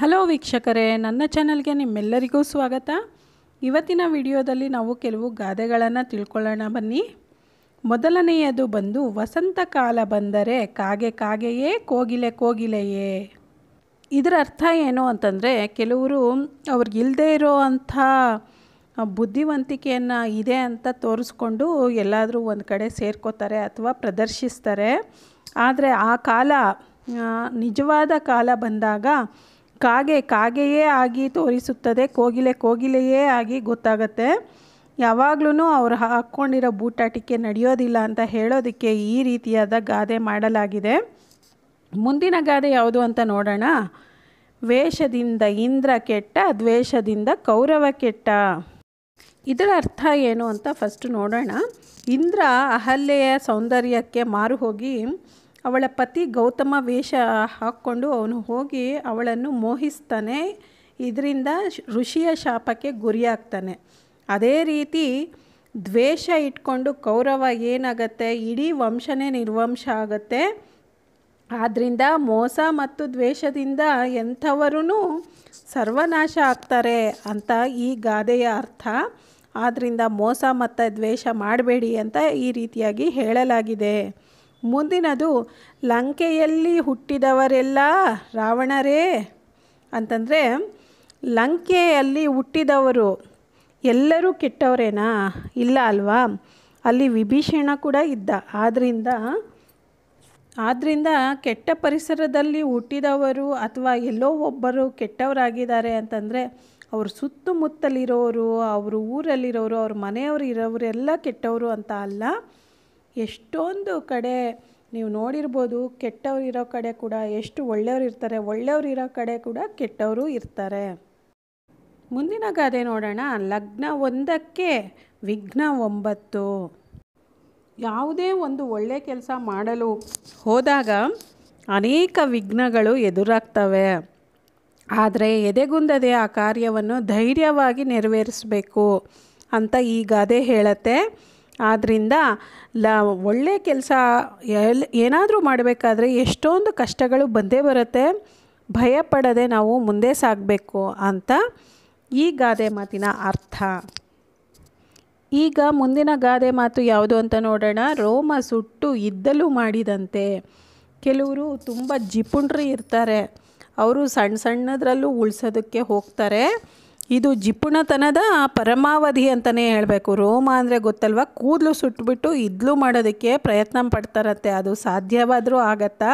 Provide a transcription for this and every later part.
hello ವೀಕ್ಷಕರೇ ನನ್ನ ಚಾನಲ್ಗೆ ನಿಮ್ಮೆಲ್ಲರಿಗೂ ಸ್ವಾಗತ ಇವತ್ತಿನ ವಿಡಿಯೋದಲ್ಲಿ ನಾವು ಕೆಲವು ಗಾದೆಗಳನ್ನು ತಿಳ್ಕೊಳ್ಳೋಣ ಬನ್ನಿ ಮೊದಲನೆಯದು ಬಂದು ವಸಂತ ಕಾಲ ಬಂದರೆ ಕಾಗೆ ಕಾಗೆಯೇ ಕೋಗಿಲೆ ಕೋಗಿಲೆಯೇ ಇದರ ಅರ್ಥ ಏನು ಅಂತಂದರೆ ಕೆಲವರು ಅವ್ರಿಗಿಲ್ಲದೆ ಇರೋ ಅಂಥ ಬುದ್ಧಿವಂತಿಕೆಯನ್ನು ಇದೆ ಅಂತ ತೋರಿಸ್ಕೊಂಡು ಎಲ್ಲಾದರೂ ಒಂದು ಕಡೆ ಸೇರ್ಕೋತಾರೆ ಅಥವಾ ಪ್ರದರ್ಶಿಸ್ತಾರೆ ಆದರೆ ಆ ಕಾಲ ನಿಜವಾದ ಕಾಲ ಬಂದಾಗ ಕಾಗೆ ಕಾಗೆಯೇ ಆಗಿ ತೋರಿಸುತ್ತದೆ ಕೋಗಿಲೆ ಕೋಗಿಲೆಯೇ ಆಗಿ ಗೊತ್ತಾಗತ್ತೆ ಯಾವಾಗಲೂ ಅವರು ಹಾಕ್ಕೊಂಡಿರೋ ಬೂಟಾಟಿಕೆ ನಡೆಯೋದಿಲ್ಲ ಅಂತ ಹೇಳೋದಕ್ಕೆ ಈ ರೀತಿಯಾದ ಗಾದೆ ಮಾಡಲಾಗಿದೆ ಮುಂದಿನ ಗಾದೆ ಯಾವುದು ಅಂತ ನೋಡೋಣ ವೇಷದಿಂದ ಇಂದ್ರ ಕೆಟ್ಟ ದ್ವೇಷದಿಂದ ಕೌರವ ಕೆಟ್ಟ ಇದರ ಅರ್ಥ ಏನು ಅಂತ ಫಸ್ಟ್ ನೋಡೋಣ ಇಂದ್ರ ಅಹಲ್ಯೆಯ ಸೌಂದರ್ಯಕ್ಕೆ ಮಾರು ಹೋಗಿ ಅವಳ ಪತಿ ಗೌತಮ ವೇಷ ಹಾಕ್ಕೊಂಡು ಅವನು ಹೋಗಿ ಅವಳನ್ನು ಮೋಹಿಸ್ತಾನೆ ಇದರಿಂದ ಋಷಿಯ ಶಾಪಕ್ಕೆ ಗುರಿಯಾಗ್ತಾನೆ ಅದೇ ರೀತಿ ದ್ವೇಷ ಇಟ್ಕೊಂಡು ಕೌರವ ಏನಾಗತ್ತೆ ಇಡೀ ವಂಶನೇ ನಿರ್ವಂಶ ಆಗತ್ತೆ ಆದ್ದರಿಂದ ಮೋಸ ಮತ್ತು ದ್ವೇಷದಿಂದ ಎಂಥವರೂ ಸರ್ವನಾಶ ಆಗ್ತಾರೆ ಅಂತ ಈ ಗಾದೆಯ ಅರ್ಥ ಆದ್ದರಿಂದ ಮೋಸ ಮತ್ತು ದ್ವೇಷ ಮಾಡಬೇಡಿ ಅಂತ ಈ ರೀತಿಯಾಗಿ ಹೇಳಲಾಗಿದೆ ಮುಂದಿನದು ಲಂಕೆಯಲ್ಲಿ ಹುಟ್ಟಿದವರೆಲ್ಲ ರಾವಣರೇ ಅಂತಂದರೆ ಲಂಕೆಯಲ್ಲಿ ಹುಟ್ಟಿದವರು ಎಲ್ಲರೂ ಕೆಟ್ಟವರೇನಾ ಇಲ್ಲ ಅಲ್ವಾ ಅಲ್ಲಿ ವಿಭೀಷಣ ಕೂಡ ಇದ್ದ ಆದ್ದರಿಂದ ಆದ್ದರಿಂದ ಕೆಟ್ಟ ಪರಿಸರದಲ್ಲಿ ಹುಟ್ಟಿದವರು ಅಥವಾ ಎಲ್ಲೋ ಒಬ್ಬರು ಕೆಟ್ಟವರಾಗಿದ್ದಾರೆ ಅಂತಂದರೆ ಅವರು ಸುತ್ತಮುತ್ತಲಿರೋರು ಅವರು ಊರಲ್ಲಿರೋರು ಅವ್ರ ಮನೆಯವರು ಎಲ್ಲ ಕೆಟ್ಟವರು ಅಂತ ಅಲ್ಲ ಎಷ್ಟೊಂದು ಕಡೆ ನೀವು ನೋಡಿರ್ಬೋದು ಕೆಟ್ಟವ್ರು ಇರೋ ಕಡೆ ಕೂಡ ಎಷ್ಟು ಒಳ್ಳೆಯವ್ರು ಇರ್ತಾರೆ ಒಳ್ಳೆಯವ್ರು ಇರೋ ಕಡೆ ಕೂಡ ಕೆಟ್ಟವರು ಇರ್ತಾರೆ ಮುಂದಿನ ಗಾದೆ ನೋಡೋಣ ಲಗ್ನ ಒಂದಕ್ಕೆ ವಿಘ್ನ ಒಂಬತ್ತು ಯಾವುದೇ ಒಂದು ಒಳ್ಳೆಯ ಕೆಲಸ ಮಾಡಲು ಹೋದಾಗ ಅನೇಕ ವಿಘ್ನಗಳು ಎದುರಾಗ್ತವೆ ಆದರೆ ಎದೆಗುಂದದೆ ಆ ಕಾರ್ಯವನ್ನು ಧೈರ್ಯವಾಗಿ ನೆರವೇರಿಸಬೇಕು ಅಂತ ಈ ಗಾದೆ ಹೇಳತ್ತೆ ಆದ್ದರಿಂದ ಲ ಒಳ್ಳೆ ಕೆಲಸ ಎಲ್ ಏನಾದರೂ ಮಾಡಬೇಕಾದ್ರೆ ಎಷ್ಟೊಂದು ಕಷ್ಟಗಳು ಬಂದೇ ಬರುತ್ತೆ ಭಯಪಡದೆ ನಾವು ಮುಂದೆ ಸಾಗಬೇಕು ಅಂತ ಈ ಗಾದೆ ಮಾತಿನ ಅರ್ಥ ಈಗ ಮುಂದಿನ ಗಾದೆ ಮಾತು ಯಾವುದು ಅಂತ ನೋಡೋಣ ರೋಮ ಸುಟ್ಟು ಇದ್ದಲು ಮಾಡಿದಂತೆ ಕೆಲವರು ತುಂಬ ಜಿಪುಂಡ್ರಿ ಇರ್ತಾರೆ ಅವರು ಸಣ್ಣ ಸಣ್ಣದರಲ್ಲೂ ಉಳಿಸೋದಕ್ಕೆ ಹೋಗ್ತಾರೆ ಇದು ಜಿಪುಣತನದ ಪರಮಾವಧಿ ಅಂತಲೇ ಹೇಳಬೇಕು ರೋಮ ಅಂದರೆ ಗೊತ್ತಲ್ವ ಕೂದಲು ಸುಟ್ಬಿಟ್ಟು ಇದ್ಲು ಮಾಡೋದಕ್ಕೆ ಪ್ರಯತ್ನ ಪಡ್ತಾರತ್ತೆ ಅದು ಸಾಧ್ಯವಾದರೂ ಆಗತ್ತಾ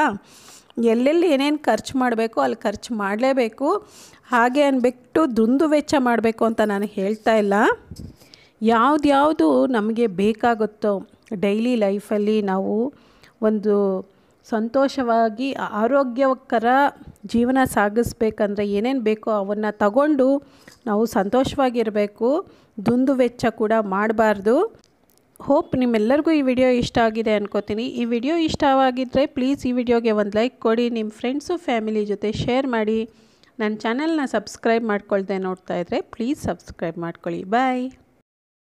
ಎಲ್ಲೆಲ್ಲಿ ಏನೇನು ಖರ್ಚು ಮಾಡಬೇಕು ಅಲ್ಲಿ ಖರ್ಚು ಮಾಡಲೇಬೇಕು ಹಾಗೆ ಅನ್ಬಿಟ್ಟು ದುಂದು ವೆಚ್ಚ ಮಾಡಬೇಕು ಅಂತ ನಾನು ಹೇಳ್ತಾ ಇಲ್ಲ ಯಾವುದ್ಯಾವುದು ನಮಗೆ ಬೇಕಾಗುತ್ತೋ ಡೈಲಿ ಲೈಫಲ್ಲಿ ನಾವು ಒಂದು ಸಂತೋಷವಾಗಿ ಆರೋಗ್ಯಕರ ಜೀವನ ಸಾಗಿಸ್ಬೇಕಂದ್ರೆ ಏನೇನು ಬೇಕೋ ಅವನ್ನು ತಗೊಂಡು ನಾವು ಸಂತೋಷವಾಗಿರಬೇಕು ದುಂದು ವೆಚ್ಚ ಕೂಡ ಮಾಡಬಾರ್ದು ಹೋಪ್ ನಿಮ್ಮೆಲ್ಲರಿಗೂ ಈ ವಿಡಿಯೋ ಇಷ್ಟ ಆಗಿದೆ ಅನ್ಕೋತೀನಿ ಈ ವಿಡಿಯೋ ಇಷ್ಟವಾಗಿದ್ದರೆ ಪ್ಲೀಸ್ ಈ ವಿಡಿಯೋಗೆ ಒಂದು ಲೈಕ್ ಕೊಡಿ ನಿಮ್ಮ ಫ್ರೆಂಡ್ಸು ಫ್ಯಾಮಿಲಿ ಜೊತೆ ಶೇರ್ ಮಾಡಿ ನನ್ನ ಚಾನೆಲ್ನ ಸಬ್ಸ್ಕ್ರೈಬ್ ಮಾಡ್ಕೊಳ್ದೆ ನೋಡ್ತಾ ಇದ್ದರೆ ಪ್ಲೀಸ್ ಸಬ್ಸ್ಕ್ರೈಬ್ ಮಾಡ್ಕೊಳ್ಳಿ ಬಾಯ್